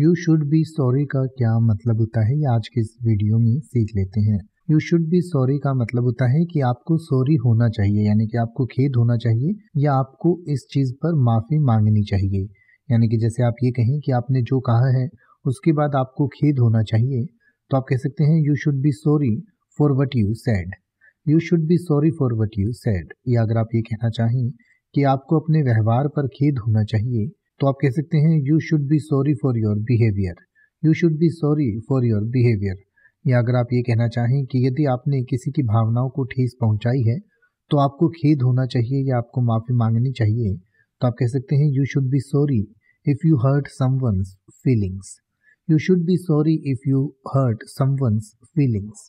you should be sorry का क्या मतलब होता है ये आज के इस वीडियो में सीख लेते हैं यू शुड बी सॉरी का मतलब होता है कि आपको सॉरी होना चाहिए यानी कि आपको खेद होना चाहिए या आपको इस चीज़ पर माफ़ी मांगनी चाहिए यानी कि जैसे आप ये कहें कि आपने जो कहा है उसके बाद आपको खेद होना चाहिए तो आप कह सकते हैं you should be sorry for what you said you should be sorry for what you said या अगर आप ये कहना चाहें कि आपको अपने व्यवहार पर खेद होना चाहिए तो आप कह सकते हैं you should be sorry for your behaviour you should be sorry for your behaviour या अगर आप ये कहना चाहें कि यदि आपने किसी की भावनाओं को ठेस पहुंचाई है तो आपको खेद होना चाहिए या आपको माफ़ी मांगनी चाहिए तो आप कह सकते हैं you should be sorry if you hurt someone's feelings you should be sorry if you hurt someone's feelings